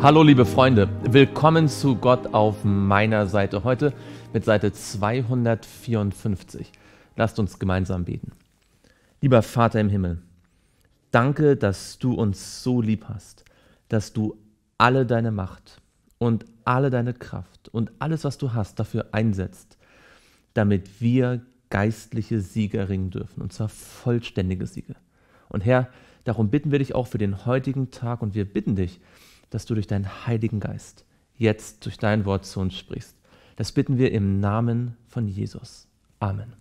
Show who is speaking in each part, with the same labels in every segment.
Speaker 1: Hallo liebe Freunde, willkommen zu Gott auf meiner Seite heute mit Seite 254. Lasst uns gemeinsam beten. Lieber Vater im Himmel, danke, dass du uns so lieb hast, dass du alle deine Macht und alle deine Kraft und alles, was du hast, dafür einsetzt, damit wir geistliche Sieger ringen dürfen, und zwar vollständige Siege. Und Herr, darum bitten wir dich auch für den heutigen Tag und wir bitten dich, dass du durch deinen Heiligen Geist jetzt durch dein Wort zu uns sprichst. Das bitten wir im Namen von Jesus. Amen.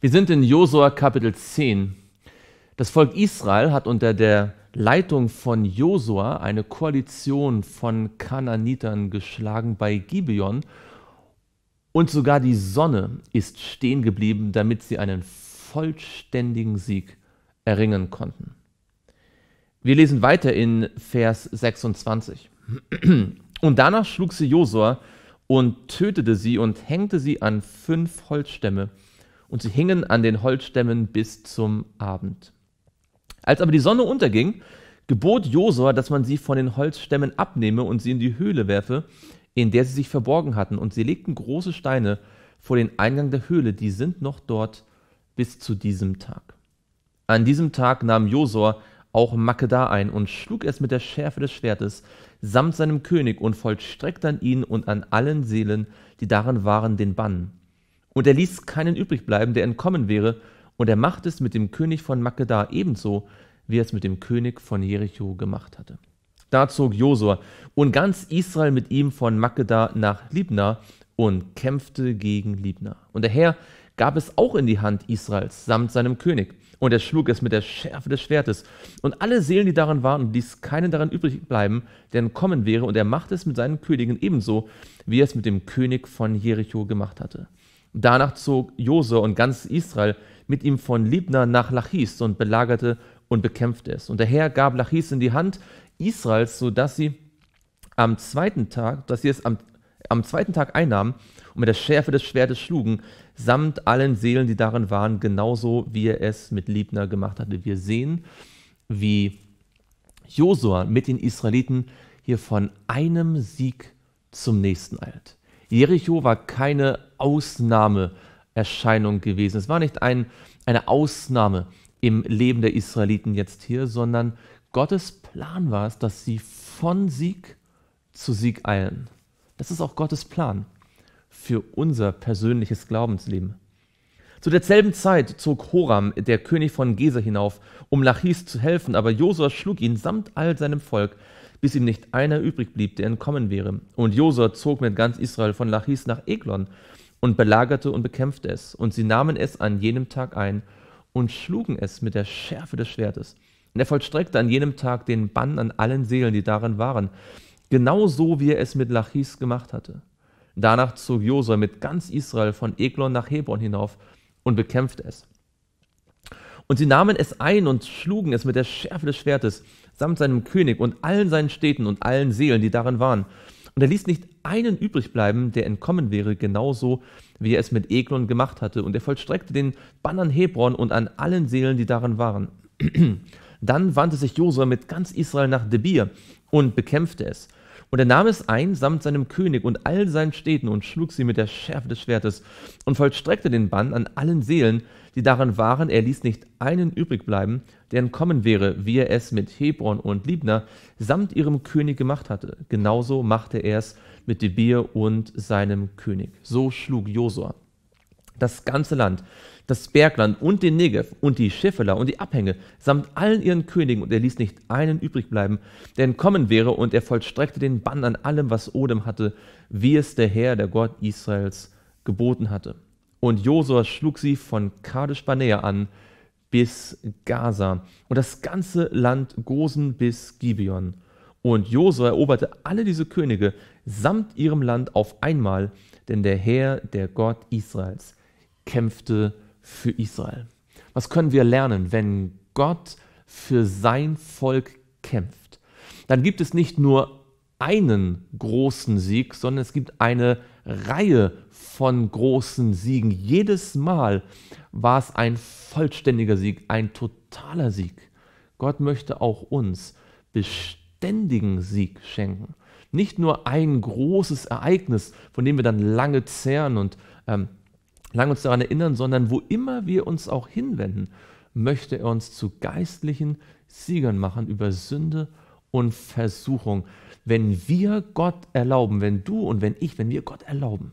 Speaker 1: Wir sind in Josua Kapitel 10. Das Volk Israel hat unter der Leitung von Josua eine Koalition von Kananitern geschlagen bei Gibeon und sogar die Sonne ist stehen geblieben, damit sie einen vollständigen Sieg erringen konnten. Wir lesen weiter in Vers 26. Und danach schlug sie Josua und tötete sie und hängte sie an fünf Holzstämme. Und sie hingen an den Holzstämmen bis zum Abend. Als aber die Sonne unterging, gebot Josua, dass man sie von den Holzstämmen abnehme und sie in die Höhle werfe, in der sie sich verborgen hatten. Und sie legten große Steine vor den Eingang der Höhle, die sind noch dort bis zu diesem Tag. An diesem Tag nahm Josua auch Makedar ein und schlug es mit der Schärfe des Schwertes samt seinem König und vollstreckte an ihn und an allen Seelen, die darin waren, den Bann. Und er ließ keinen übrig bleiben, der entkommen wäre, und er machte es mit dem König von Makedar ebenso, wie er es mit dem König von Jericho gemacht hatte. Da zog Josua und ganz Israel mit ihm von Makedar nach Libna und kämpfte gegen Libna. Und der Herr gab es auch in die Hand Israels samt seinem König. Und er schlug es mit der Schärfe des Schwertes. Und alle Seelen, die daran waren, ließ keinen daran übrig bleiben, der entkommen wäre. Und er machte es mit seinen Königen ebenso, wie er es mit dem König von Jericho gemacht hatte. Danach zog Jose und ganz Israel mit ihm von Libna nach Lachis und belagerte und bekämpfte es. Und der Herr gab Lachis in die Hand Israels, sodass sie am zweiten Tag, dass sie es am am zweiten Tag einnahmen und mit der Schärfe des Schwertes schlugen, samt allen Seelen, die darin waren, genauso wie er es mit Liebner gemacht hatte. Wir sehen, wie Josua mit den Israeliten hier von einem Sieg zum nächsten eilt. Jericho war keine Ausnahmeerscheinung gewesen. Es war nicht ein, eine Ausnahme im Leben der Israeliten jetzt hier, sondern Gottes Plan war es, dass sie von Sieg zu Sieg eilen. Das ist auch Gottes Plan für unser persönliches Glaubensleben. Zu derselben Zeit zog Horam, der König von Geser, hinauf, um Lachis zu helfen, aber Josua schlug ihn samt all seinem Volk, bis ihm nicht einer übrig blieb, der entkommen wäre. Und Josua zog mit ganz Israel von Lachis nach Eglon und belagerte und bekämpfte es. Und sie nahmen es an jenem Tag ein und schlugen es mit der Schärfe des Schwertes. Und er vollstreckte an jenem Tag den Bann an allen Seelen, die darin waren genauso wie er es mit Lachis gemacht hatte. Danach zog Josua mit ganz Israel von Eglon nach Hebron hinauf und bekämpfte es. Und sie nahmen es ein und schlugen es mit der Schärfe des Schwertes, samt seinem König und allen seinen Städten und allen Seelen, die darin waren. Und er ließ nicht einen übrig bleiben, der entkommen wäre, genauso wie er es mit Eglon gemacht hatte. Und er vollstreckte den Bann an Hebron und an allen Seelen, die darin waren. Dann wandte sich Josua mit ganz Israel nach Debir und bekämpfte es. Und er nahm es ein, samt seinem König und all seinen Städten und schlug sie mit der Schärfe des Schwertes und vollstreckte den Bann an allen Seelen, die daran waren. Er ließ nicht einen übrig bleiben, der entkommen wäre, wie er es mit Hebron und Libna samt ihrem König gemacht hatte. Genauso machte er es mit Debir und seinem König. So schlug Josua das ganze Land, das Bergland und den Negev und die Schiffeler und die Abhänge, samt allen ihren Königen, und er ließ nicht einen übrig bleiben, der entkommen wäre, und er vollstreckte den Bann an allem, was Odem hatte, wie es der Herr, der Gott Israels, geboten hatte. Und Josua schlug sie von Kadesh Barnea an bis Gaza und das ganze Land Gosen bis Gibeon. Und Josua eroberte alle diese Könige samt ihrem Land auf einmal, denn der Herr, der Gott Israels, kämpfte für Israel. Was können wir lernen, wenn Gott für sein Volk kämpft? Dann gibt es nicht nur einen großen Sieg, sondern es gibt eine Reihe von großen Siegen. Jedes Mal war es ein vollständiger Sieg, ein totaler Sieg. Gott möchte auch uns beständigen Sieg schenken. Nicht nur ein großes Ereignis, von dem wir dann lange zehren und ähm, lang uns daran erinnern, sondern wo immer wir uns auch hinwenden, möchte er uns zu geistlichen Siegern machen über Sünde und Versuchung. Wenn wir Gott erlauben, wenn du und wenn ich, wenn wir Gott erlauben,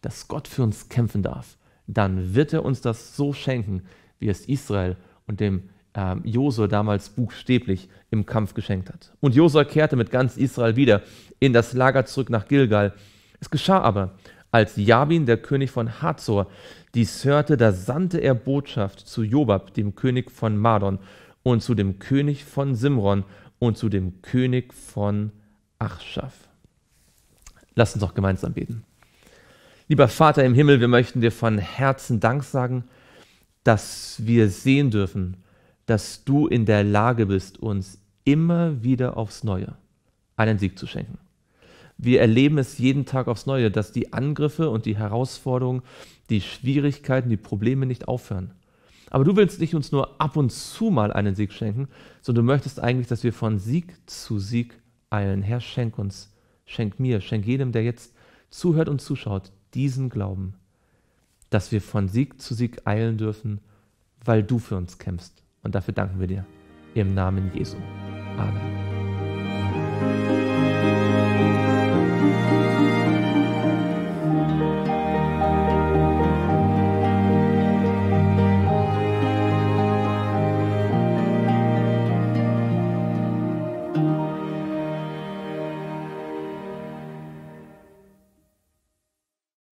Speaker 1: dass Gott für uns kämpfen darf, dann wird er uns das so schenken, wie es Israel und dem äh, Josua damals buchstäblich im Kampf geschenkt hat. Und Josua kehrte mit ganz Israel wieder in das Lager zurück nach Gilgal. Es geschah aber, als Jabin, der König von Hazor, dies hörte, da sandte er Botschaft zu Jobab, dem König von Madon, und zu dem König von Simron und zu dem König von Achschaf. Lass uns doch gemeinsam beten. Lieber Vater im Himmel, wir möchten dir von Herzen Dank sagen, dass wir sehen dürfen, dass du in der Lage bist, uns immer wieder aufs Neue einen Sieg zu schenken wir erleben es jeden Tag aufs Neue, dass die Angriffe und die Herausforderungen, die Schwierigkeiten, die Probleme nicht aufhören. Aber du willst nicht uns nur ab und zu mal einen Sieg schenken, sondern du möchtest eigentlich, dass wir von Sieg zu Sieg eilen. Herr, schenk uns, schenk mir, schenk jedem, der jetzt zuhört und zuschaut, diesen Glauben, dass wir von Sieg zu Sieg eilen dürfen, weil du für uns kämpfst. Und dafür danken wir dir. Im Namen Jesu. Amen.